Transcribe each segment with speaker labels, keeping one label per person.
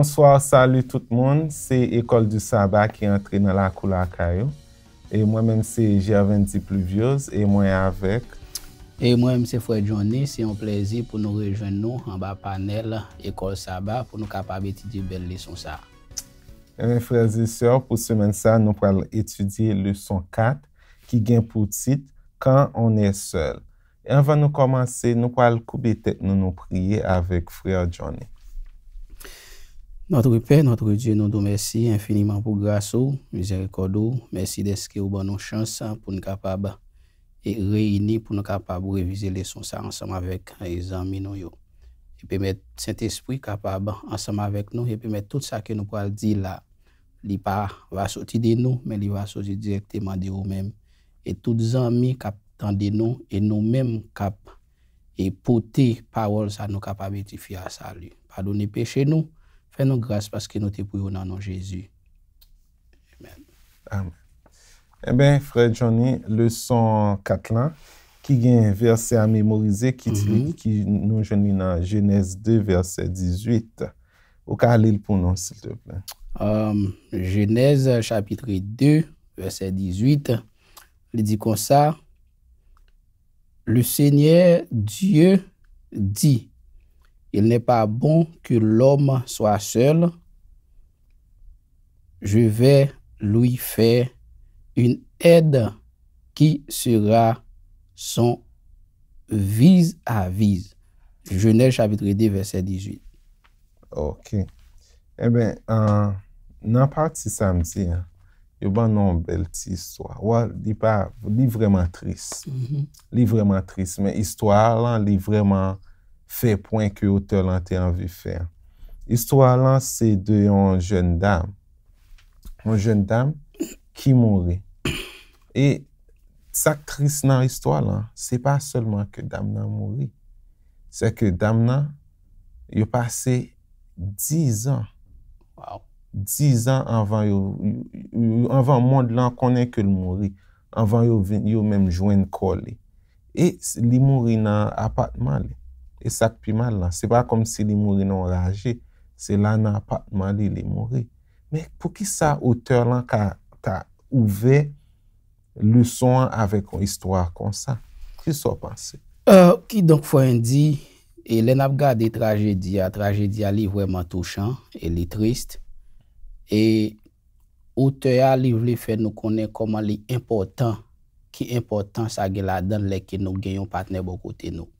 Speaker 1: Bonsoir, salu tout moun. Se ekol du Saba ki entri nan la kou la kayo. E mwen mwen se Jervendi Pluvios, e mwen
Speaker 2: avek. E mwen mwen se Fray Johnny, se yon plezi pou nou rejwen nou an ba panel ekol Saba pou nou kapab eti di bel leson sa.
Speaker 1: E mwen Fray Zissou, pou semen sa nou pral eti di leson kat ki gen pou tit kan on e sel. E an van nou komanse nou pral koube tet nou nou priye avek Fray Johnny.
Speaker 2: Notre Père, notre Dieu, nous nous merci infiniment pour grâce, miséricorde, merci de ce que vous nous pour nous capables et réunis pour nous capables de réviser les sons ensemble avec les amis nous. Et permettre Saint-Esprit capable ensemble avec nous et mettre tout ça que nous pouvons dire là, il pas va sortir de nous, mais il va sortir directement de nous-mêmes. Et tous les amis qui de nous et nous-mêmes cap et porter parole ça nous capables de faire salut. Pardonnez péché nous Fè nou grase paske nou te pou yon nan nou Jezu. Amen. Amen. E ben, Fred, jouni, lè son kat lan,
Speaker 1: ki gen versè a memorize, ki mhm. nou jouni nan Genèse 2,
Speaker 2: versè 18. Ou ka alè l pou nou, sil te plè? Um, Genèse chapitre 2, versè 18, li di kon sa, le Seigneur Dieu di. Il n'est pas bon que l'homme soit seul. Je vais lui faire une aide qui sera son vise à vise. Genèche chapitre 2, verset
Speaker 1: 18. Ok. Eh ben, euh, nan partit samedi, yo ban nan bel ti histoire. Ou, di pa, mm-hmm. li vreman tris. Li vreman tris. Men, histoire lan, li vreman... fè pwen kè yo tè lan tè an vi fè an. Histò lan, sè de yon jèn dam. Yon jèn dam ki mouri. E sak tris nan histò lan, sè pa sèlman ke dam nan mouri. Sè ke dam nan, yo pase 10 an. 10 an avan yo, avan moun lan konen ke l mouri, avan yo menm jwen kò li. E li mouri nan apatman li. E sak pimal lan, se ba kom si li mouri nan raje, se lan nan patman li li mouri. Mèk pou ki sa aoteur lan ka ouve luson an avek an istwa kon sa?
Speaker 2: Ki so panse? Euh, ki donk fwen di, e le nap gade trajedi, a trajedi a li wèman touchan, e li trist. E aoteur a li vle fè nou konen koman li impotant, ki impotant sa gè la dan leke nou genyon patnen bo kote nou.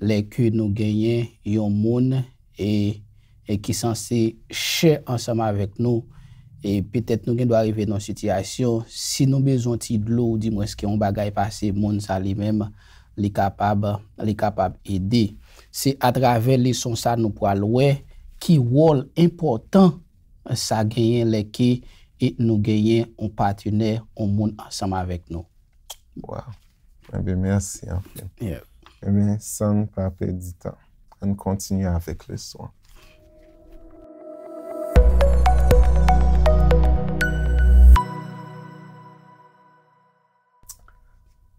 Speaker 2: leke nou genyen yon moun e ki san se che ansama vek nou e petet nou gen do arive nan sityasyon, si nou bezon ti dlo ou di mweske yon bagay pase, moun sa li menm li kapab li kapab ide. Se atrave li son sa nou pralwe ki wol important sa genyen leke e nou genyen yon patine yon moun ansama vek nou. Waw, mwen eh bi mersi.
Speaker 1: Yep. Emen, san pape dita. An kontinu avèk lè swan.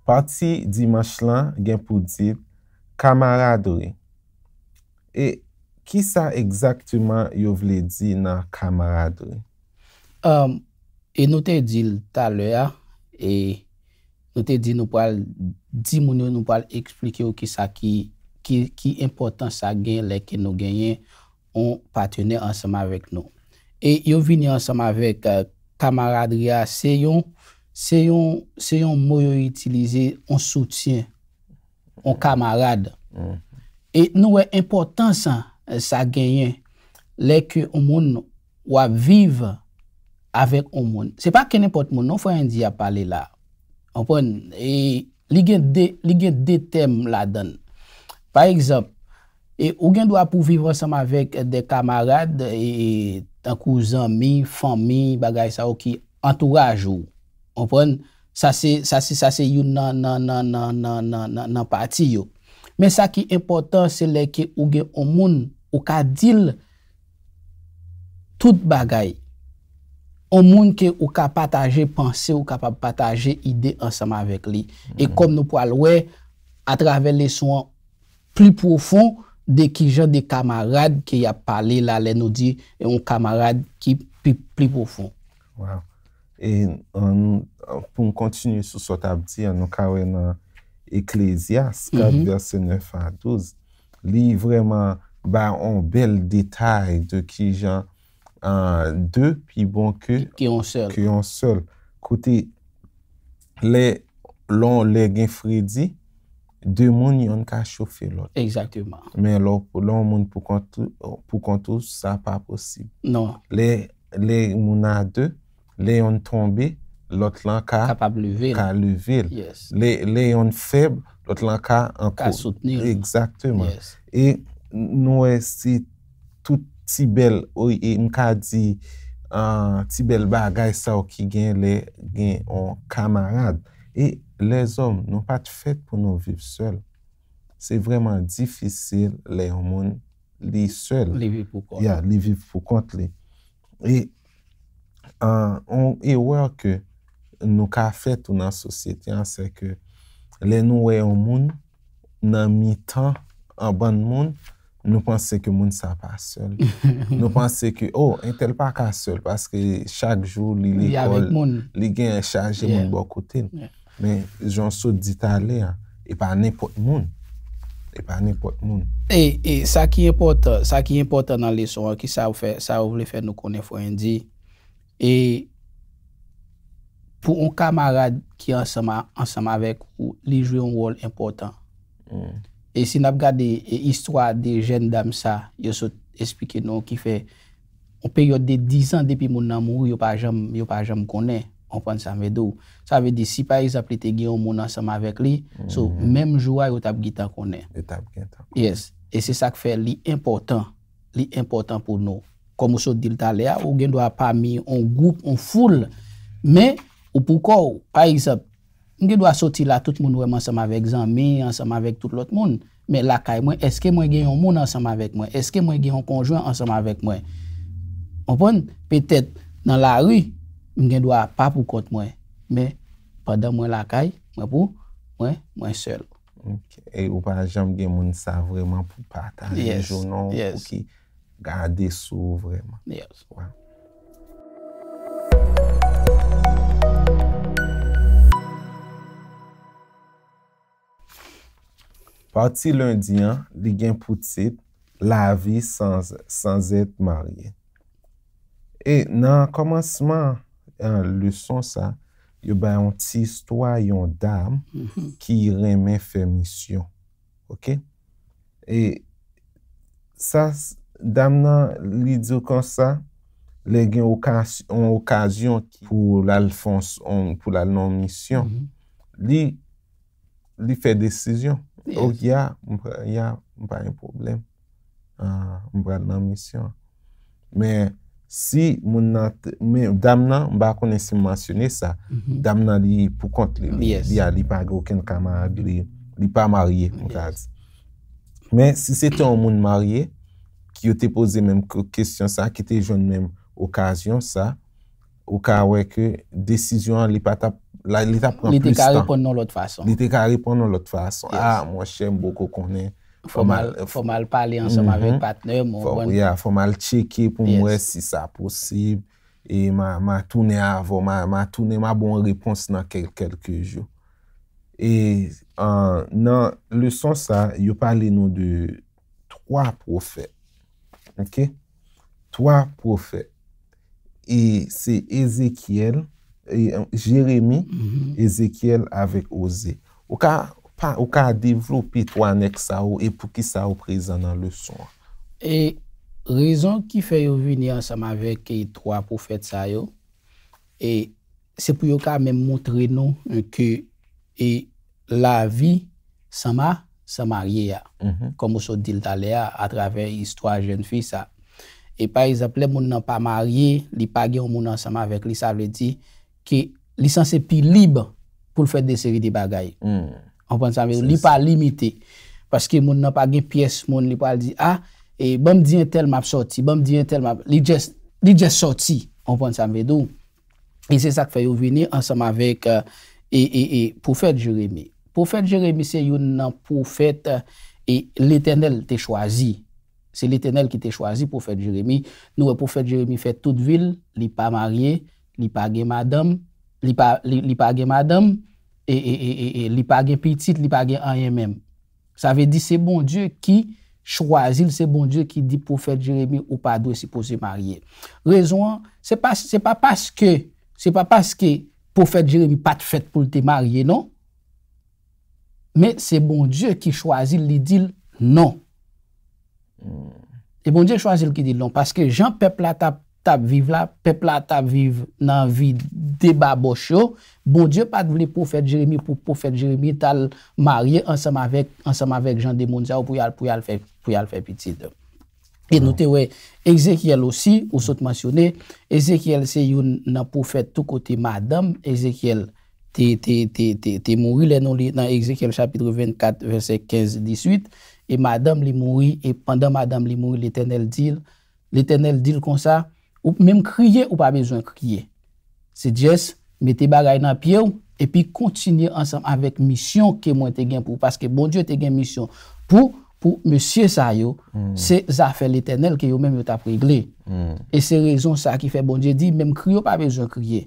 Speaker 1: Parti Dimash lan gen pou dil kamarad wè. E, ki sa egzaktouman yo vle di nan kamarad wè?
Speaker 2: Um, e nou te dil talè ya e nou te dil nou pwal di moun yo nou pal explike yo ki sa ki ki importan sa gen leke nou genyen on patrene ansama vek nou. E yo vini ansama vek uh, kamarade ya se yon se yon mou yo itilize on soutien on kamarade. Mm-hmm. E nou we importan sa sa genyen leke ou moun ou a vive avek ou moun. Se pa ken import moun nou fwa yon di a pale la. Ou pon, e... Li gen de tem la den. Par exemple, e, ou gen dwa pou vivan seman vek de kamarade, e, e, tan kouzan mi, fan mi, bagay sa ou ki entourage ou. On pren, sa se yon nan parti yo. Men sa ki importan se le ki ou gen omoun ou ka dil tout bagay. On moun ki ou kap pataje panse, ou kap pataje ide ansama vek li. E mhm. kom nou po alwe, atravele sou an pli profon de ki jan de kamarade ki ya pale la le nou di, e yon kamarade ki pli profon.
Speaker 1: Wao, e pou m kontinu sou sotabdi, an nou kawen nan Eklezias, kade dan se 9 a 12, li vreman ba an bel detay de ki jan, an bon, non. de, pi bon ke
Speaker 2: ki
Speaker 1: an sol. Kote, le, lon le gen fredi, de moun yon ka chofe lò.
Speaker 2: Eksaktèman.
Speaker 1: Men lò, lò moun pou kontou, pou kontou, sa pa posib. Non. Le, le moun an de, le yon tombe, lòt lòn ka. Kapab le vil. Ka le vil. Yes. Le, le yon feb, lòt lòn ka. Ka soutenir. Eksaktèman. Yes. E nou e si tout Ti bel ouye mka di ti bel bagay sa ou ki gen le gen o kamarad. E le zom nou pat fèt pou nou viv sòl. Se vreman difisil le yon moun li sòl. Li viv pou kont. Ya, li viv pou kont li. E wè ke nou ka fèt ou nan sosyetyan se ke le nou wè yon moun nan mi tan an ban moun Nou panse ke moun sa pa sol. Nou panse ke, oh, entel pa ka sol. Paske chak joul li li kol. Li gen en chaje moun bokouten. Men, jonsou dit ale, e pa nepot moun. E pa nepot moun.
Speaker 2: E, e, sa ki importan, sa ki importan nan leson wak, ki sa wou fè, sa wou fè nou konen fò en di. E, pou on kamarade ki ansama, ansama vek ou, li jwe yon wòl importan. Hmm. E si nap gade e istwa de jen dam sa, yo sot esplike nou ki fe, ou period de 10 an depi moun namou, yo pa jam konen, anpan sa medou. Sa ve de si paiz ap li te gen, moun ansama vek li, sou mhm. mem jwa yo tab gitan konen. E tab gitan. Yes. E se sa ke fe li important, li important pou nou. Kom ou sot dil talea, ou gen do a pa mi, on goup, on foule. Men, ou poukou, paiz ap, Mwen gen dwa soti la, tout moun wèm ansam avèk zanmè, ansam avèk tout l'ot moun. Mwen lakay mwen, eske mwen gen yon moun ansam avèk mwen? Eske mwen gen yon konjouan ansam avèk mwen? Mwen pon, pètèt nan la rwi, mwen gen dwa pa pou kont mwen. Mwen, padan mwen lakay, mwen pou, mwen,
Speaker 1: mwen sel. Ok, e ou pa jen mwen gen moun sa vreman pou pataj yon jounon pou ki gade sou vreman. Yes, yes. Pati lundi an, li gen poutit lavi san zet marye. E nan komanseman an luson sa, yo bay an ti istwa yon dam mm-hmm. ki remen fe misyon. Ok? E sa dam nan li diyo konsa, li gen okasyon pou lal fonson, pou lal non misyon. Mm-hmm. Li, li fe desisyon. Ok, ya, mpa yon problem. Mpa nan misyon. Men, si moun nan... Men, dam nan, mpa konensi mwansyonen sa. Mhm. Dam nan li pou kont li. Li a li pa gwo ken kama, li pa marye, mwansyonen sa. Men, si se ton moun marye, ki yo te pose menm kwen kwen kwen sa, ki te joun menm okasyon sa, ou ka weke, desisyon li pa ta... La li ta pren plus tan. Li te ka repon nan lot fason. Li te ka repon nan lot fason. A, mwen chenm boko konen. Fon
Speaker 2: mal pale ansenman vek patnen.
Speaker 1: Fon mal cheke pou mwen si sa posib. E ma toune avon. Ma toune ma bon repons nan kelke jou. E nan le son sa, yo pale nou de 3 profet. Ok? 3 profet. E se Ezekiel Euh, Jeremie, Ezekiel mhm. avèk Ose. Ou ka devlopi to anek sa ou e pou ki sa ou prezenan le son.
Speaker 2: E rezon ki fè yo vini ansama vèk ki yi tro apou fèt sa yo, se pou yo ka mè mwotre nou ki la vi sama sa marye mhm. ya. Komo so dil tale ya atraven istwa jen fi sa. E pa yi zaple moun nan pa marye, li pa gen moun ansama vèk li sa vè di ki lisansè pi libe pou l fèt de seri di bagay. Hmm. Anpon sa mwèdou, li pa limite. Paske moun nan pa gen piès, moun li pa al di, ah, e bom diyen tel map sorti, bom diyen tel map, li jès sorti. Anpon sa mwèdou. E se sa k fè yo vini ansam avèk, e, e, e pou fèt Jeremie. Pou fèt Jeremie se yon nan pou fèt, e l etenel te chwazi. Se l etenel ki te chwazi pou fèt Jeremie. Nou e, pou fèt Jeremie fèt tout vil, li pa marye, li pagè madame, li pagè madame, e, e, e, e li pagè petit, li pagè an yè mèm. Sa ve di se bon die ki chwazil, se bon die ki di profète Jérémy ou pa douè si pou se marye. Rezonan, se pa paske, se pa paske profète Jérémy pat fèt pou te marye, non? Me se bon die ki chwazil, li dil, non. Se hmm. bon die chwazil ki dil, non. Paske jan peplata tap viv la, pep la tap viv nan vi deba boch yo, bon Diyo pat vle poufet Jeremie, poufet Jeremie tal marye ansam avek, ansam avek jan de mounza ou pou yal, pou yal fe piti de. E nou te we, Ezekiel osi, ou sot mansyone, Ezekiel se yon nan poufet tou kote madam, Ezekiel te, te, te, te, te mouri le nan li nan Ezekiel chapitre 24 verset 15-18, e madam li mouri, e pandan madam li mouri, l'Eternel dil, l'Eternel dil konsa, Ou mèm kriye ou pa bezon kriye. Se diyes, mèm te bagay nan piye ou, epi kontinye ansam avèk misyon ke mwen te gen pou, paske bon Diyo te gen misyon pou, pou mèm siye sa yo, se za fèl etenel ke yo mèm yo ta pregle. E se rezon sa ki fè bon Diyo di, mèm kriye ou pa bezon kriye.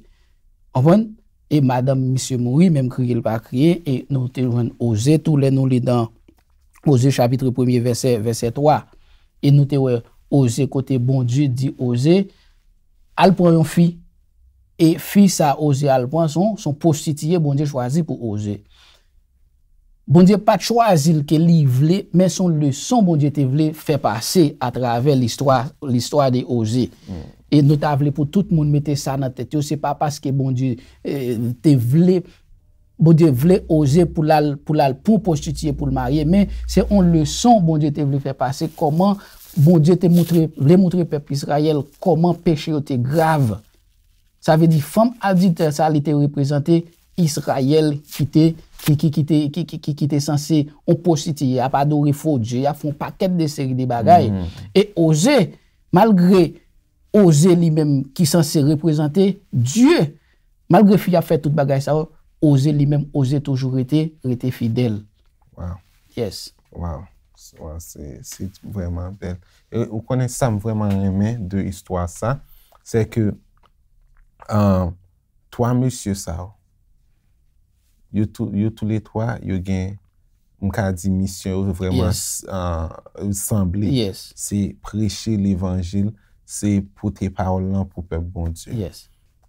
Speaker 2: Anpon, e madame misyon moui, mèm kriye ou pa kriye, e nou te wèn oze, tou lè nou li dan oze chapitre 1 verset 3. E nou te wèn oze kote bon Diyo di oze, al prend une fi, et fi sa oze al pran son, son bon Dieu, chwazi pour oze. Bon Dieu, pas chwazi ke li vle, mais son leçon, bon Dieu, te vle faire passer à travers l'histoire de oze. Hmm. et nous pour ta tout le monde, sa ça dans la tête. Ce paske bon parce que, te bon Dieu, vle oze pou pour la pou pour pou l'marye, mais c'est on leçon, bon Dieu, te vle faire passer comment... Bon, Dje te moutre, lè moutre pep Israel koman peche yo te grave. Sa ve di, fam adi sa li te reprezenté, Israel ki te, ki ki ki ki te sanse, on positi, apadori fo, Dje ya fon paket de seri de bagay. Mm-hmm. E oze, malgre oze li men ki sanse reprezenté, Dje, malgre fi a fè tout bagay sa, oze li men, oze toujou rete, rete fidel.
Speaker 1: Wow. Yes. Wow. Wow. Wow, c'est vraiment belle. Ou konen Sam vraiment aimé de histoire sa, c'est que euh, toi, monsieur Sao, you tous les trois, you gen un quart d'émission, ou vraiment un euh, assemblé, c'est prêcher l'évangile, c'est pouter parolant pou pep bon Dieu.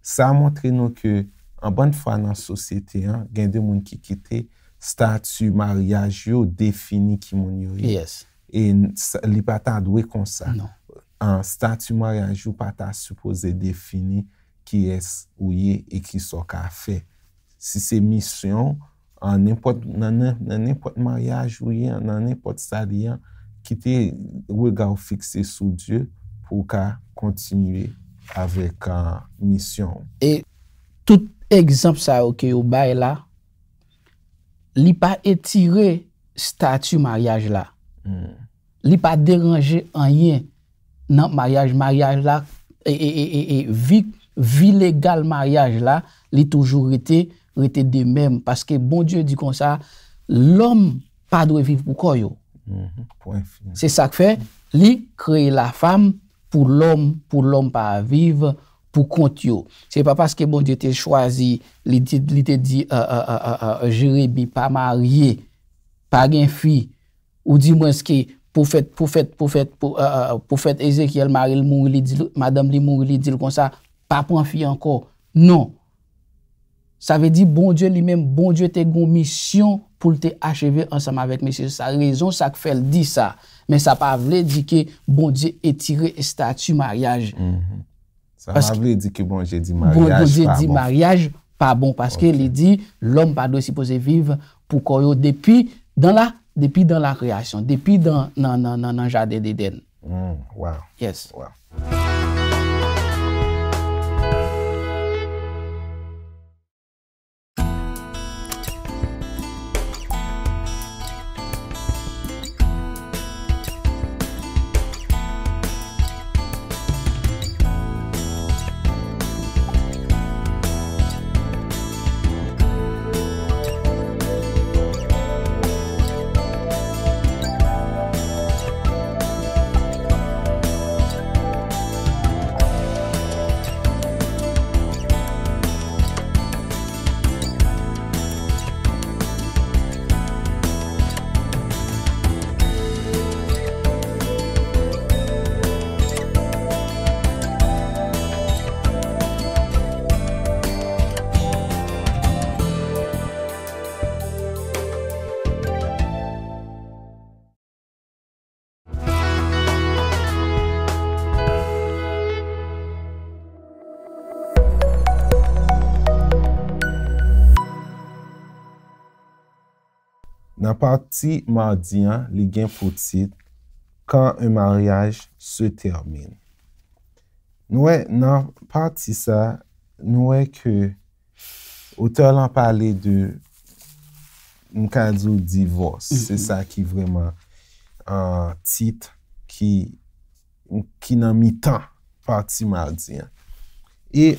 Speaker 1: Sa a montré nous que, en bonne foi dans la société, gen de moun kikite, statu maryaj yo defini ki moun yoye. Yes. E li pata adwe konsa. Non. An statu maryaj yo pata supose defini ki es ouye e ki so ka fe. Si se misyon, nanen pot maryaj ouye, nanen pot sa diyan, ki te we ga ou fikse sou die pou ka kontinye avèk an misyon.
Speaker 2: E tout egzamp sa ok yo bay la, li pa etire statu maryaj la, hmm. li pa deranje anyen nan maryaj, maryaj la, e, e, e, e vi legal maryaj la, li toujou rete de mem, paske bon dieu di kon sa, l'om pa dwe vive pou koyo. Hmm. Se sak fe, li kreye la fam pou l'om, pou l'om pa vive, pou kont yo. Se pa pa se ke bon die te chwazi, li te di euh, euh, euh, jerebi pa marye, pa gen fi, ou di mwen se ke poufet poufet poufet poufet Ezekiel marye, madame li moun li dil kon sa, pa pon fi anko. Non. Sa ve di bon die li men, bon die te gon misyon pou te acheve ansam avet mesye. Sa rezon sa ke fel di sa. Men sa pa vle di ke bon die etire e statu mariage.
Speaker 1: Mm-hmm. Mavle di ki bon jè di bon, mariage pa bon. Bon jè di
Speaker 2: mariage pa bon. Paske li di l'om pa do si pose vive pou koyo depi, depi dan la reasyon, depi nan jadè den. Wow. Yes.
Speaker 1: pati mardiyan li gen pou tit, kan un maryaj se termine. Nou e nan pati sa, nou e ke ote lan pale de mkazu divos, mm-hmm. se sa ki vreman tit ki nan mi tan pati mardiyan. E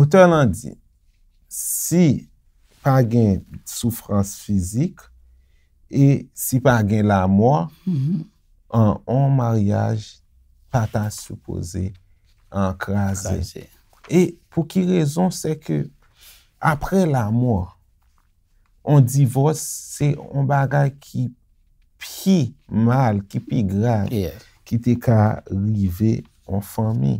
Speaker 1: ote lan di, si pa gen soufrans fizik, E si pa gen la mwa, mhm. an an mwaryaj patan soupoze an krasen. E pou ki rezon se ke apre la mwa, an divos se an bagay ki pi mal, ki pi graj, ki te ka rive an fami.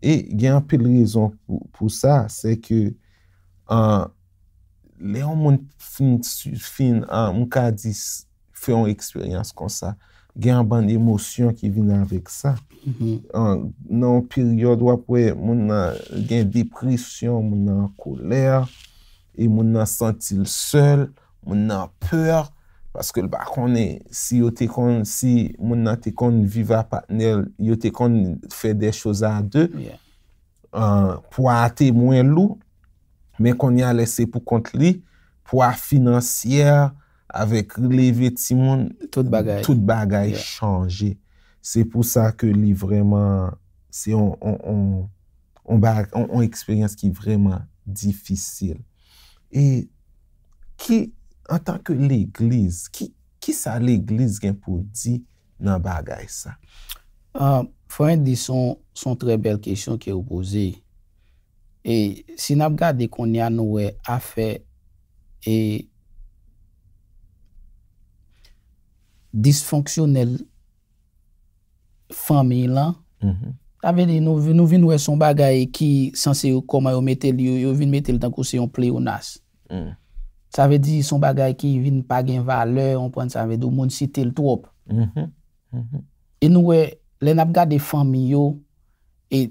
Speaker 1: E gen an pil rezon pou sa se ke an mwaryaj Lè an moun fin an moun kadi fè an eksperyans kon sa, gen an ban emosyon ki vin mm-hmm. an vek sa. Nan an period wapwe, moun nan gen depresyon, moun nan kolèr, e moun nan sentil sèl, moun nan pèr, paske l bakonè, si yo te kon, si moun nan te kon viva patnel, yo te kon fè de chòz à dè, pou a te mwen lou, Men kon yon lese pou kont li, pou a financier, avek le veti moun, tout bagay chanje. Se pou sa ke li vreman, se yon, yon, yon, yon, yon eksperyans ki vreman difisil. E ki, an tanke l'egliz, ki, ki sa l'egliz gen pou di nan bagay sa?
Speaker 2: Ah, Foyen di son, son tre bel kesyon ki yo bozey. E, si nap gade kon ya nou e afe e disfonksyonel fami lan, mm-hmm. ta ve di nou vin ou e son bagay ki sanse yo koma yo metel yo, yo vin metel tan kouse yo pli yo nas. Mm. Sa ve di son bagay ki vin pa gen vale, anpon sa ve di ou moun sitel trop.
Speaker 1: Mm-hmm. Mm-hmm.
Speaker 2: E nou we, le nap gade fami yo e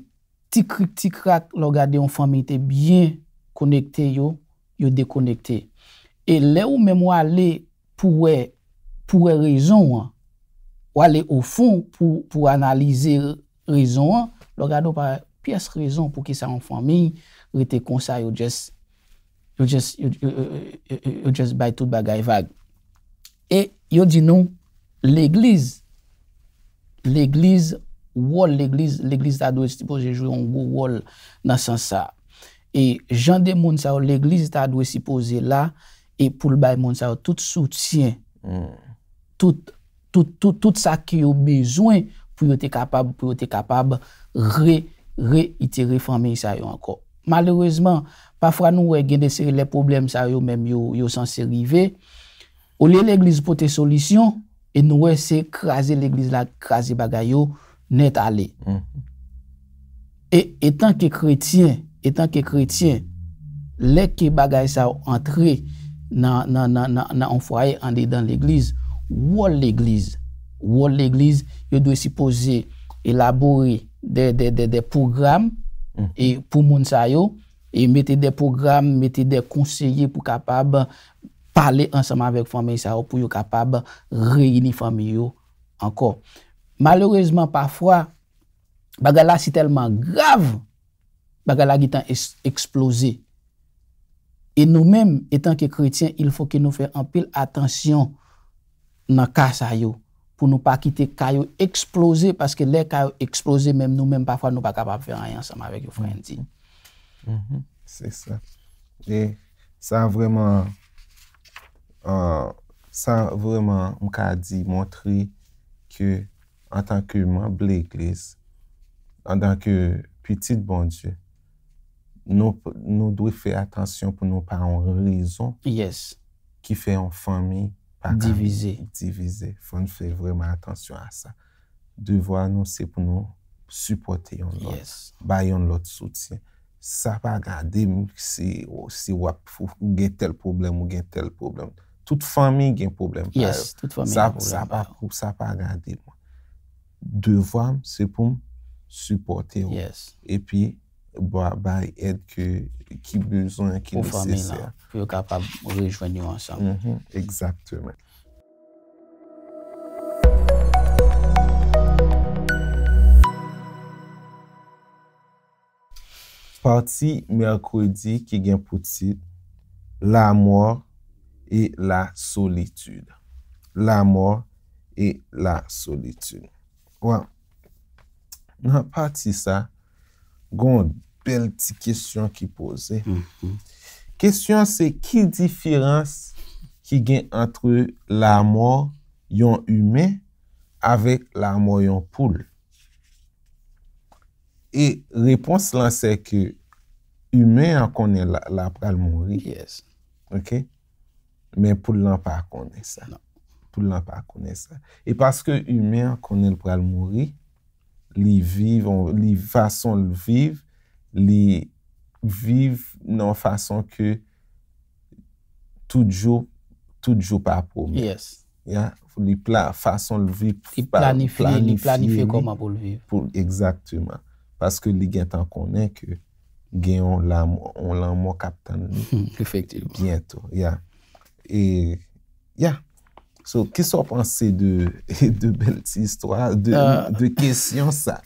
Speaker 2: ti krat lo gade yon fami te byen konekte yo, yo dekonekte. E le ou mem wale pou we, pou we rezon, wale ou fon pou analize rezon, lo gade ou pa pias rezon pou ki sa yon fami, rete konsa yo jes, yo jes, yo jes bay tout bagay vag. E yo di nou, le gliz, le gliz, wòl l'Eglise, l'Eglise ta dwe sipoze jou yon wòl nan san sa. E jan de moun sa wòl l'Eglise ta dwe sipoze la, e pou l'bay moun sa wòl, tout soutien, mm. tout, tout, tout sa ki yo bezwen pou yo te kapab, pou yo te kapab re, re ite reforme sa yo anko. Malèrezman, pafwa nou wè gen de seri lè problem sa yo menm yo san serive, ou lè l'Eglise pote solisyon, e nou wè se krasè l'Eglise la krasè bagay yo, net alè. Mm-hmm. Etan ke kretien, etan ke kretien, lè ke bagay sa ou antre nan an fwaye an de dan l'eglize, wò l'eglize, wò l'eglize, yo dwe si pose elabore de program mm-hmm. pou moun sa yo, e mette de program, mette de konseye pou kapab pale ansama vek fami sa ou pou yo kapab reyni fami yo anko. Ok. malourezman pafwa, bagala si telman grave, bagala gitan eksplose. E nou menm, etan ke kretien, il fò ki nou fè anpil atensyon nan kase a yo, pou nou pa kite kase yo eksplose, paske lè kase yo eksplose, menm nou menm pafwa nou pa kapap fè anay ansan avèk yo fwèndi.
Speaker 1: Se sa. E sa vwèman, sa vwèman mkadi mwotri ke an tanke man blè iklis, an tanke petit bon djè, nou dwe fè atansyon pou nou par an rezon
Speaker 2: ki
Speaker 1: fè an fami divize. Fè nou fè vreman atansyon an sa. Devo an nou se pou nou supote yon lot, bayon lot soutien. Sa pa gade mou oh, ki se wap fò gen tel problem ou gen tel problem. Tout fami gen problem. Yes, tout fami. Sa pa gade mou. devwam, se pou m suporte ou. E pi, ba y ed ke ki bezon, ki neceser.
Speaker 2: Pou yo kapab rejwen yo ansam.
Speaker 1: Eksapte men. Parti merkwedi ki gen pouti, la mor e la solitude. La mor e la solitude. Wan, nan pati sa, goun bel ti kisyon ki pose. Mm-hmm. Kisyon se ki difirans ki gen antre la mor yon hume avèk la mor yon poule. E repons lan se ke hume an konen la pral mori. Ok? Men poule lan pa konen sa. Nan. lan pa kone sa. E paske yu men konen pral mori, li viv, li fason li viv, li viv nan fason ke tout jou, tout jou pa promi. Yes. Ya? Li fason li viv. Li planifi koma pou li viv. Eksaktouman. Paske li gen tan konen ke gen yon lan mou kap tan li. Efective. Biento. Ya. E ya. Ya. So, kè so panse de bel ti histwa, de euh,
Speaker 2: kèsyon sa?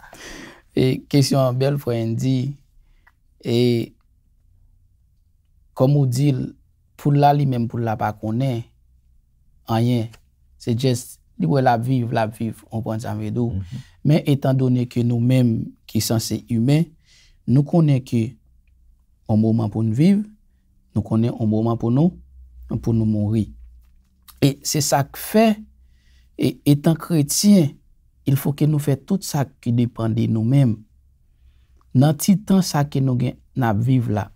Speaker 2: E kèsyon bel fwen di, e kom ou di, pou la li men pou la pa konen, anyen, se jes, li wè la viv, la viv, on panse anvedou. Mhm. Men etan donen ke nou men ki san se humen, nou konen ki, an mouman pou nou viv, nou konen an mouman pou nou, an pou nou mounri. Et c'est ça que fait, e et étant chrétien, il faut que nous fayons tout ça qui dépend de nous-mêmes. Dans tout temps ça que nous vivons là,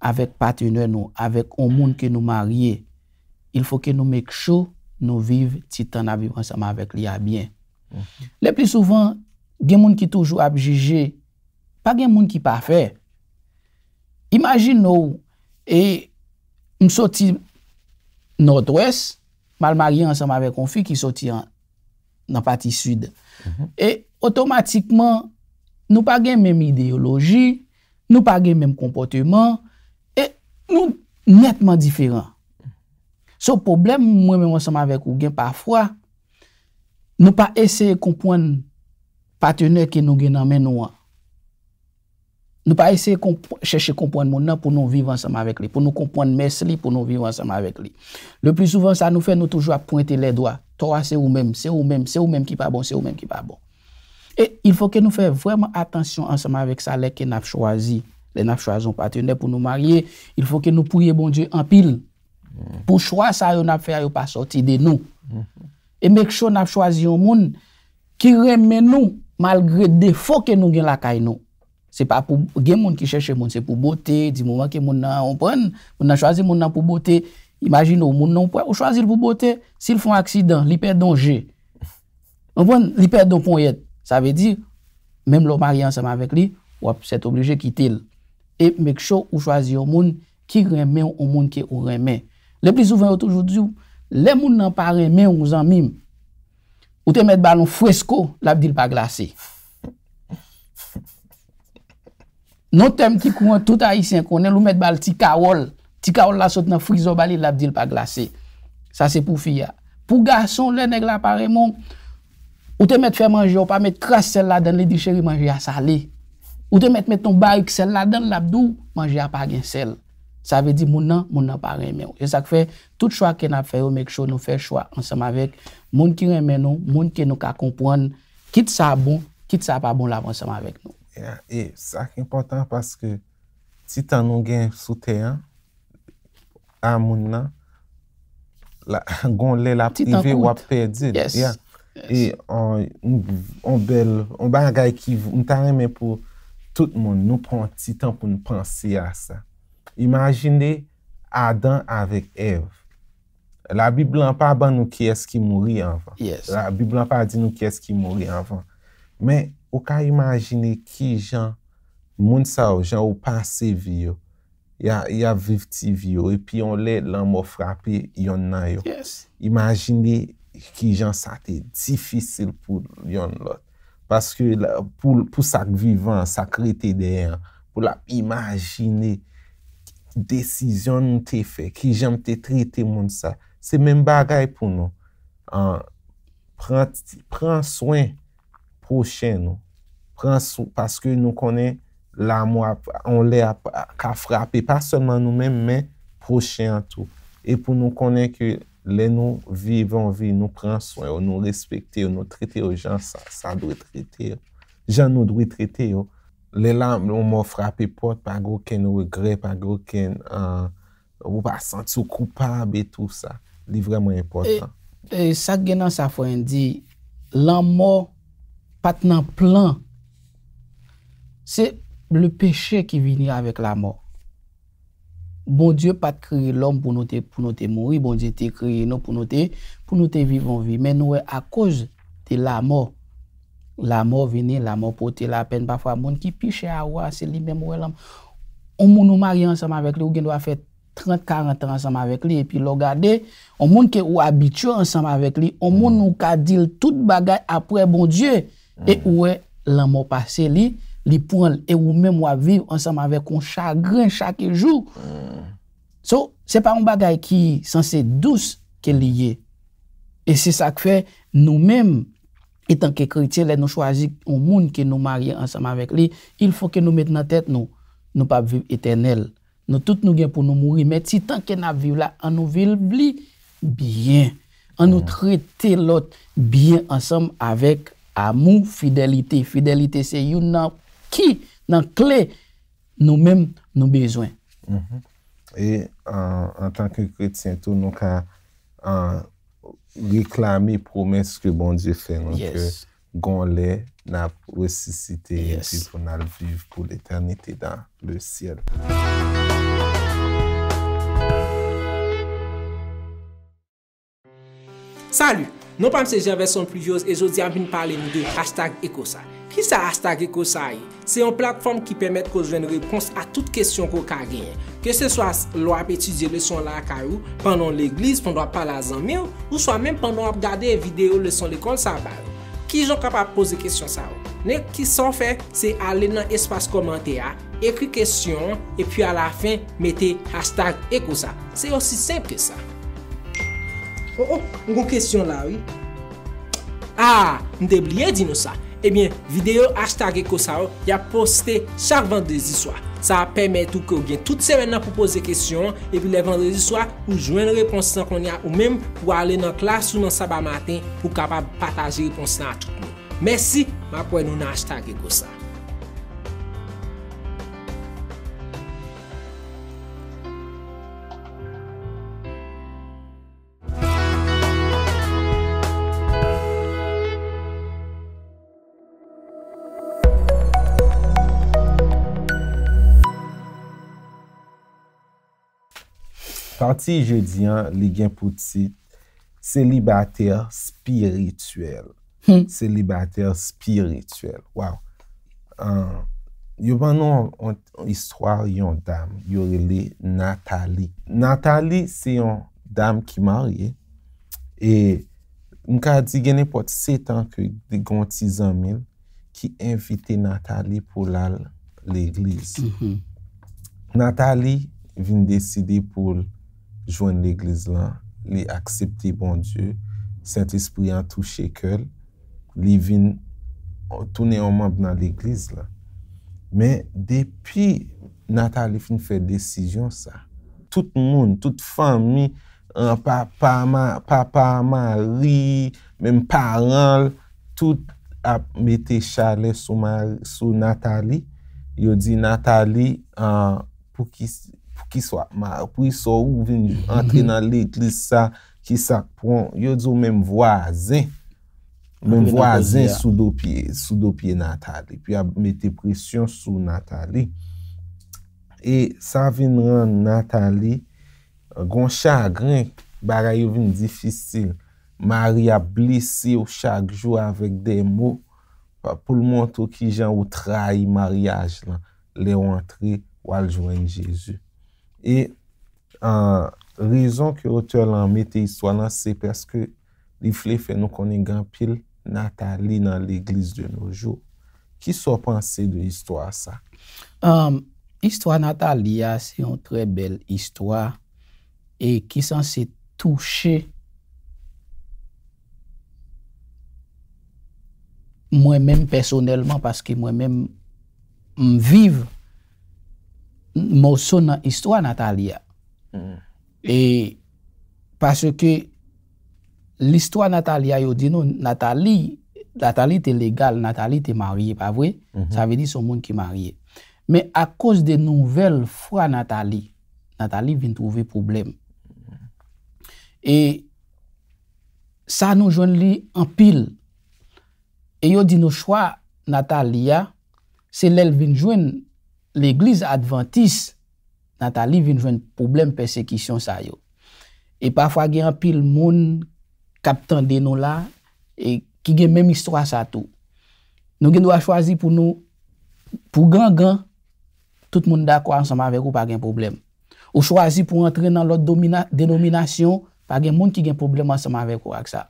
Speaker 2: avec patrèneux nous, avec au monde que nous mariez, il faut que nous mèchons, nous vivons tout temps nous vivons ensemble avec lui à bien. Mm-hmm. Le plus souvent, il y a un monde qui est toujours abjigé, pas un monde qui parfait. Imagine-nous et nous e sommes au nord-ouest, Malmaryen anseman ve konfi ki soti an nan pati sud. E otomatikman nou pa gen men ideoloji, nou pa gen men kompoteyman, e nou netman diferan. So problem mwen men anseman ve konfi gen pafwa, nou pa ese konpon patenè ke nou gen anmen ou an. Nou pa ese cheche kompwen moun nan pou nou viv anseman vek li. Pou nou kompwen mes li pou nou viv anseman vek li. Le plus souven sa nou fe nou toujwa pwente le dwa. Toa se ou men, se ou men, se ou men ki pa bon, se ou men ki pa bon. E il fò ke nou fe vwèman atensyon anseman vek sa leke nap chwazi. Le nap chwazon patyonè pou nou marye. Il fò ke nou pouye bon dieu anpil. Pou chwa sa yo nap fe a yo pa soti de nou. E mek chò nap chwazi yo moun ki reme nou malgre defo ke nou gen lakay nou. Se pa pou gen moun ki chèche moun, se pou bote, di moun anke moun nan anpren, moun nan chwazi moun nan pou bote. Imagin ou moun nan anpren, ou chwazi l pou bote, si l foun aksidan, li pèr donje. Anpren, li pèr donpon yet, sa ve di, mèm l o mari ansama vek li, wap, set oblije kitil. E mèk chò ou chwazi ou moun ki remè ou moun ki ou remè. Le pli souven ou toujou di ou, le moun nan pa remè ou mou zanmim, ou te met balon fwesko, la bi dil pa glase. Non tem ki kwen tout a isen konen, loun met bal ti karol. Ti karol la sot nan frizo bali, labdil pa glase. Sa se pou fia. Pou gason le neg la paremon, ou te met fè manje ou pa met kras sel la dan le di cheri manje a sali. Ou te met met ton barik sel la dan labdou, manje a pa gen sel. Sa ve di moun nan, moun nan paremen. E sa kwe, tout chwa ken ap fè yo, mek chwa nou fè chwa ansam avek. Moun ki remen nou, moun ki nou ka kompwen, kit sa bon, kit sa pa bon la pan ansam avek nou. E
Speaker 1: sak important paske titan nou gen souteyan an moun nan gon le la prive wap perdi. E on bel on ba yon gay ki tout moun nou pran titan pou nou pransi a sa. Imagine Adan avek Ev. La bi blan pa ba nou kyes ki mouri anvan. La bi blan pa di nou kyes ki mouri anvan. Men Ou ka imajine ki jan, moun sa ou, jan ou panse vi yo, ya viv ti vi yo, epi yon le lan mou frape yon nan yo. Imajine ki jan sa te difisil pou yon lot. Paske pou sak vivan, sak rete deyan, pou la imajine, desizyon te fe, ki jan te trete moun sa. Se men bagay pou nou, pran soyn, pochè nou, pran sou, paske nou konen l'amo an lè a frape, pas seman nou men, men, pochè an tou. E pou nou konen ke lè nou vivan vi, nou pran sou, nou respekte, nou trite yo, jan sa dwe trite yo. Jan nou dwe trite yo. Lè l'amo, lè l'amo frape pot, pa gwo ken ou gre, pa gwo ken ou pa sent sou koupab et tout sa.
Speaker 2: Li vreman important. E sak genan sa fwen di, l'amo pas dans plan. C'est le péché qui vient avec la mort. Bon Dieu pas créé l'homme pour nous pour mourir, bon Dieu t'a créé nous pour nous pour vivre en vie, mais nous à cause de la mort. La mort vient, la mort porte la peine parfois monde qui piche à c'est lui même On nous mari ensemble avec lui, on doit faire 30 40 ans ensemble avec lui et puis le regarder on monde qui ou habitué ensemble avec lui on monde mm. nous qu'a dit toute bagaille après bon dieu E ouwe, la mou pase li, li pou an, e ou mèm waviv ansam avè kon chagrin chake jou. So, se pa mou bagay ki san se douz ke li ye. E se sa kwe, nou mèm, etan ke krite le nou chwazi ou moun ke nou marye ansam avèk li, il fò ke nou met nan tèt nou, nou pa viv etenel. Nou tout nou gen pou nou mouri, met si tanke nan viv la, an nou vil bli, biyen. An nou mm. trete lot, biyen ansam avèk Amou, fidelite. Fidelite se yon nan ki, nan kle, nou men nou bezwen. Mm-hmm.
Speaker 1: E, an tanke kretien tou, nou ka reklami promes ke bon Dje fè. Gon lè, nan resisite, pou nan viv pou l'eternite dan le siel. Salyou! Non pam se jen ve son plivyoz e zo di an bin pale nou de hashtag EkoSa. Ki sa hashtag EkoSa e? Se yon platform ki pemet ko jwen repons a tout kestyon ko ka genye. Ke se swa lo ap etidye leson la karou, panon l'eglise, panon pala zanmè ou, ou swa men panon ap gade video leson l'ekol sa barou. Ki jon kapap pose
Speaker 2: kestyon sa ou? Ne, ki son fe, se ale nan espas komante ya, ekri kestyon, e pi a la fin, mette hashtag EkoSa. Se yon si semp ke sa. Oh, oh,
Speaker 1: yon kon kestyon la, oui.
Speaker 2: Ah, mde bliye di nou sa.
Speaker 1: Ebyen, video hashtag eko sa yo, ya poste chak vende zi swa. Sa a pemet ou ke ou gen tout semen nan pou pose kestyon, e pi le vende zi swa, ou jwen reponsan kon ya, ou menm pou ale nan klas ou nan sabba maten, ou kapab pataje reponsan a tout nou. Mersi, ma pouen nou na hashtag eko sa. Parti je diyan, li gen pouti, selibater spirituel. Hmm. Selibater spirituel. Waou. Yo ban nou yon histoire yon dam, yo rele Nathalie. Nathalie se yon dam ki marye e mkadi gen ne poti setan ke de gonti zanmil ki invite Nathalie pou lal l'eglise. Mm-hmm. Nathalie vin deside pou jwenn l'egliz lan, li aksepti bon Diyo, sent espri an touche kel, li vin, toune an mab nan l'egliz lan. Men, depi, Natali fin fè desijyon sa. Tout moun, tout fami, papa, papa, papa, mari, menm paranl, tout ap mette chale sou Natali. Yo di Natali, pou ki... pou ki sa ou vini entre mhm. nan l'eklis sa, ki sa pon, yo di ou menm voazen, menm voazen sou do piye Natali, pi a mette presyon sou Natali, e sa vini nan Natali, euh, gon chagren, baga yo vini difisil, mari a blise ou chagjou avèk de mou, pou l'monto ki jan ou trai mariage lan, le entre ou aljouen Jezu. E an rizon ki ote lan mette histwa lan se peske li fle fe nou konen gan pil Nathalie nan l'eglise de
Speaker 2: nou jo. Ki sou panse de histwa sa? Um, histwa Nathalie a se yon tre bel histwa e ki san se touche mwen men personelman paske mwen men mviv. mouson nan histwa Natalia. Mm. E, paske l'histwa Natalia yo di non, mm-hmm. nou, mm-hmm. Natalia, Natalia te legal, Natalia te marye, pa vwe? Sa ve di son moun ki marye. Me a kos de nouvel fwa Natalia, Natalia vin touve problem. E, sa nou joun li an pil. E yo di nou chwa Natalia, se lel vin joun l'Eglise Adventiste, nan ta li vin vin poublem persekisyon sa yo. E pafwa gen pil moun, kapten deno la, e ki gen men mistwa sa tou. Nou gen nou a chwazi pou nou, pou gen gen, tout moun da kwa anseman vek ou pa gen poublem. Ou chwazi pou entre nan lot denominasyon, pa gen moun ki gen poublem anseman vek ou ak sa.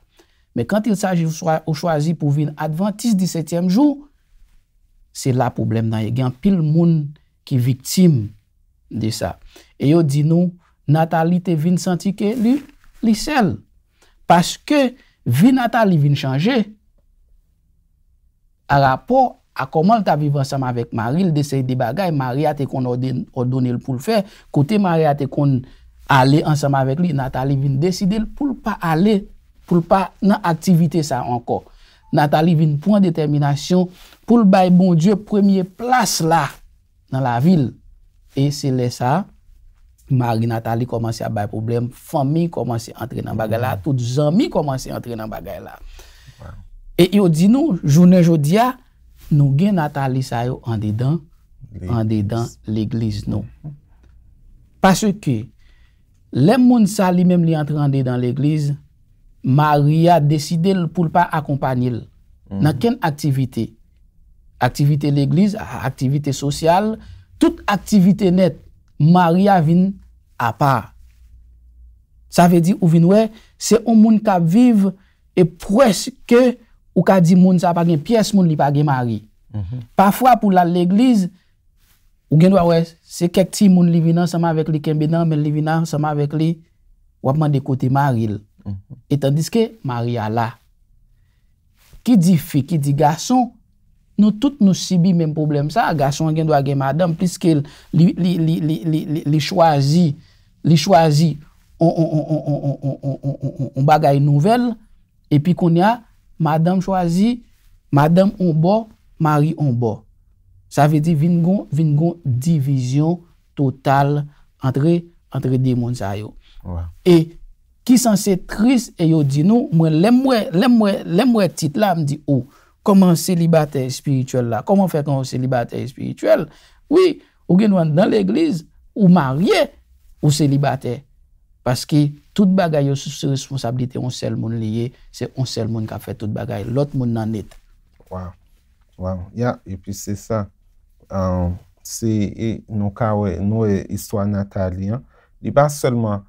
Speaker 2: Men kantil sa ou chwazi pou vin Adventiste 17e jou, se la poublem nan, gen pil moun, ki viktim de sa. E yo di nou, Natali te vin santike li sel. Paske, vi Natali vin chanje, a rapor a koman ta viv ansama vek mari, li dese di bagay, mari ate kon odone li pou l fe, kote mari ate kon ale ansama vek li, Natali vin deside li pou l pa ale, pou l pa nan aktivite sa anko. Natali vin pou an determinasyon, pou l bay bon die, premye plas la, nan la vil. E se le sa, mari Natali komanse a bay problem, fami komanse entre nan bagay la, mm-hmm. tout zami komanse entre nan bagay la. E yo di nou, jounen jodia, nou gen Natali sayo ande dan, ande dan l'eglise nou. Paske, lem moun sa li men li entre ande dan l'eglise, mari a deside l pou l pa akompanyil. Nan ken mm-hmm. aktivite? Aktivite l'Eglise, aktivite sosyal, tout aktivite net, Maria vin a pa. Sa ve di ou vin we, se ou moun ka viv e preske ou ka di moun sa pa gen, piyes moun li pa gen Marie. Mhm. Pafwa pou la l'Eglise, ou gen wawes, se kek ti moun li vin an, sama vek li kenbe nan, men li vin an, sama vek li, wapman de kote Marie. Mhm. E tandis ke, Marie a la. Ki di fi, ki di gason, nou tout nou sibi menm poublem sa, a gason gen do a gen madame, plis ke li chwazi, li chwazi, on bagay nouvel, epi kon ya, madame chwazi, madame on bo, mari on bo. Sa ve di vingon, vingon divizyon total entre di moun sa yo. E, ki san se tris, yo di nou, mwen lemwe tit la, mdi ou, Koman se libatè espirituel la? Koman fè kon se libatè espirituel? Oui, ou gen wè nan l'eglise, ou marye ou se libatè. Paske, tout bagay yo se responsabilité, on sel moun liye, se on sel moun ka fè tout bagay. Lot moun nan net.
Speaker 1: Waou, waou, ya, epi se sa. Euh, se, e, nou kawè, nou e, iswa Natali, li ba selman,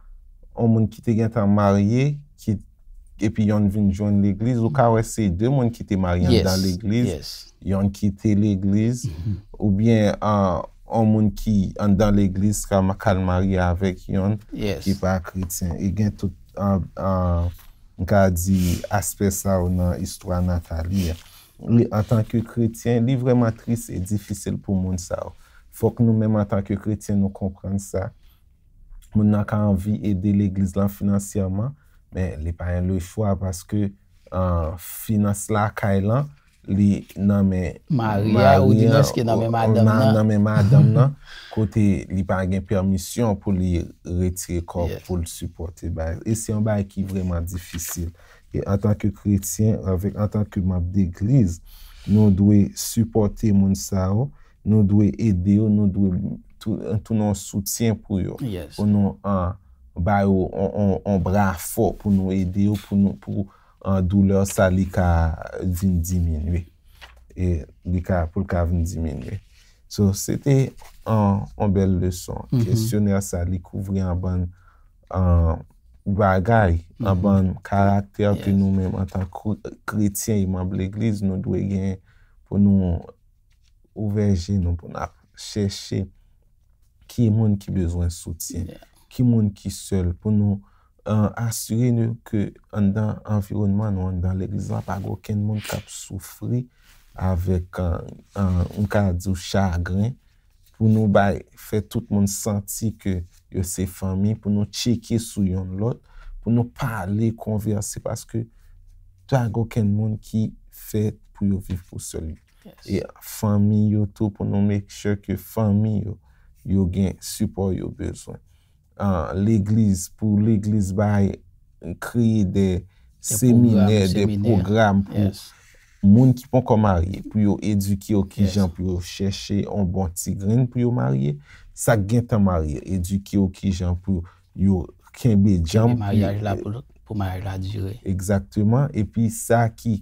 Speaker 1: on moun ki te gen tan marye, ki, epi yon vin joun l'eglize, ou ka wesey de moun ki te marian dan l'eglize, yon ki te l'eglize, mm-hmm. ou bien an euh, moun ki an dan l'eglize ska makal maria avèk yon, ki pa kretien. E gen tout euh, euh, gadi aspe sa ou nan istwa natali. En tanke kretien, li vreman tris e difisil pou moun sa ou. Fok nou menm en tanke kretien nou komprende sa, moun nan ka anvi ede l'eglize lan finansyaman, Men, li pa yon lou fwa paske finans la kay lan, li nanmen maryan, nanmen madame nan, kote li pa gen permisyon pou li retire kop pou l supporte bay. E se yon bay ki vreman difisil. E an tanke kretien, an tanke mabde kriz, nou dwe supporte moun sa ou, nou dwe ede ou, nou dwe tout nou soutyen pou yo. Ou nou an bay ou an bra fò pou nou e deyo pou nou pou an douleur sa li ka vin dimine we. E li ka pou li ka vin dimine we. So, sete an bel leson. Mhm. Kestyoner sa li kouvri an ban bagay, an mhm. ban karakter ki nou menm an tan kretyen iman pou l'eglize. Nou dwe gen pou nou ouveje nou pou nou ap chèche ki yon moun ki bezwen soutien. ki moun ki sel pou nou euh, asyre nou ke an dan anvironman ou an dan le glizap a go ken moun kap soufri avèk an euh, euh, mka djou chagren pou nou bay fè tout moun santi ke yo se fami pou nou tcheki sou yon lot pou nou pale konverse paske tou a go ken moun ki fè pou yo viv pou sel e fami yo tou pou nou mèk chèk yo fami yo yo gen support yo bezon l'Eglise pou l'Eglise bay kriye de seminer, de program pou moun ki pon kon marye pou yo eduki yo ki jan pou yo cheshe yon bon ti gren pou yo marye sa gen tan marye eduki yo ki jan pou yo kenbe jan pou yo pou marye la dure e pi sa ki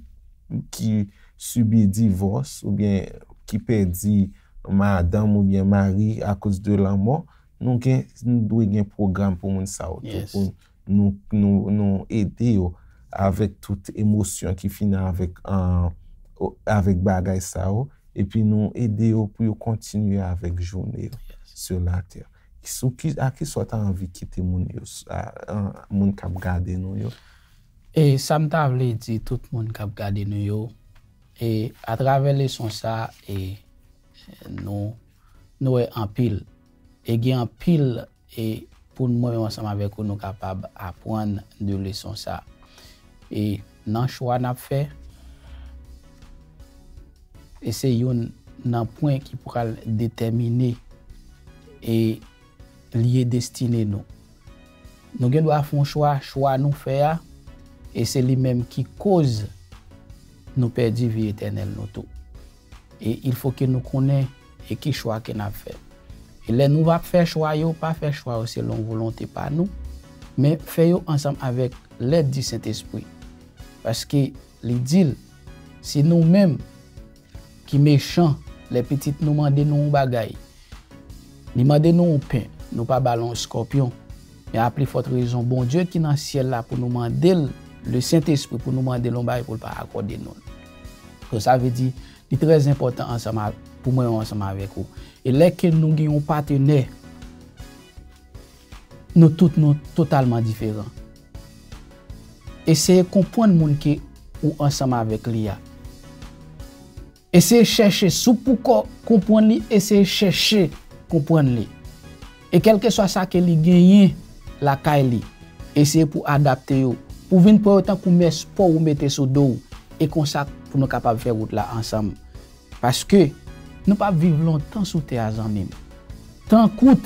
Speaker 1: subi divos ou bien ki pedi madame ou bien mari a kous de la mò Nou gen, nou dwe gen program pou moun sa wot. Yes. Nou, nou, nou ede yo avèk tout emosyon ki fina avèk an, avèk bagay sa wot. Epi nou ede yo pou yo kontinye avèk jouni yo. Yes. Se la ter. A ki sota anvi kite moun yo, moun kap gade nou yo?
Speaker 2: E sa mta avle di tout moun kap gade nou yo. E atravele son sa e nou, nou e anpil. e gen an pil e pou nou mwen yon saman vek ou nou kapab apwande de lèson sa. E nan chwa nap fè, e se yon nan pwen ki pou kal detemine e liye destine nou. Nou gen dwa foun chwa, chwa nou fè a, e se li menm ki koz nou perdi vi etenel nou tou. E il fò ke nou konen e ki chwa ke nap fè. E lè nou va fè chwa yo, pa fè chwa yo se lon volontè pa nou, mè fè yo ansam avèk lè di Saint-Esprit. Paske l'idil, si nou mèm ki mechan, lè petit nou mande nou ou bagay. Li mande nou ou pen, nou pa balon skopyon, mè ap li fote rezon, bon Dieu ki nan siel la pou nou mande le Saint-Esprit pou nou mande l'on bagay pou l'pa akwade nou. Kè sa vè di, li trez important ansam avè. pou mwen anseman avèk ou. E lè ke nou gen yon patene, nou tout nou totalman diferan. Eseye kompwenn moun ke ou anseman avèk li ya. Eseye chèche sou pou ko kompwenn li, eseye chèche kompwenn li. E kelke so sa ke li genyen la kae li, eseye pou adapte yo, pou vin pou etan pou mè sepò ou mè te so dou e konsa pou nou kapab fè wout la anseman. Paske Nou pa viv lon tan sou te a zanmim. Tan kout,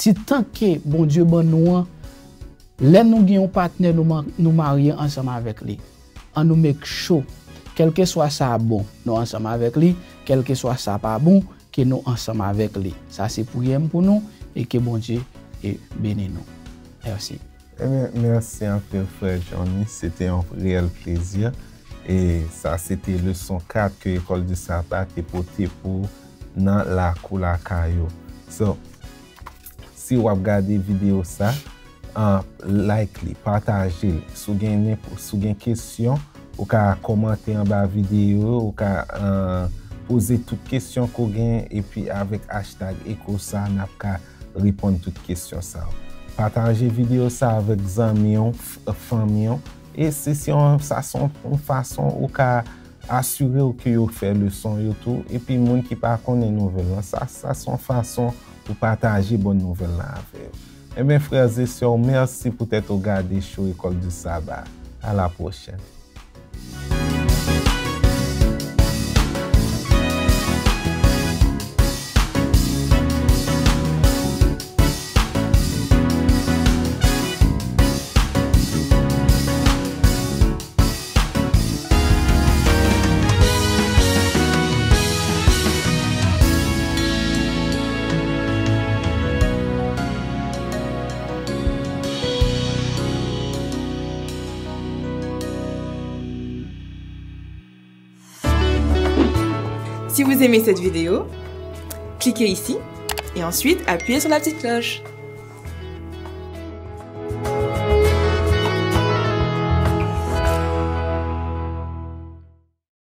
Speaker 2: ti tan ke bon Dje ban nou an, len nou gen yon patne nou marye ansama vek li. An nou mek chou. Kelke swa sa bon, nou ansama vek li. Kelke swa sa pa bon, ke nou ansama vek li. Sa se pou yem pou nou, e ke bon Dje e bene nou. Merci. Eh merci
Speaker 1: a te fred, Jony. Se te yon real plezyon. E sa, sete leson 4 ke ekol di sapa tepote pou nan la kou la kayo. So, si wap gade video sa, like li, pataje li, sou gen kesyon, ou ka komante an ba video, ou ka pose tout kesyon kou gen, e pi avik hashtag ekosa nap ka ripon tout kesyon sa. Pataje video sa avik zan miyon, fanyon, E se siyon, sa son fason ou ka asyre ou ki yo fè le son yo tou. E pi moun ki pa konen nouvelan. Sa son fason ou pataje bon nouvelan avè. E mè frèze, siyon, mèrsi pou tèt ou gade chou ekol di sabar. A la pochè.
Speaker 2: cette vidéo, cliquez ici et ensuite appuyez sur la petite cloche.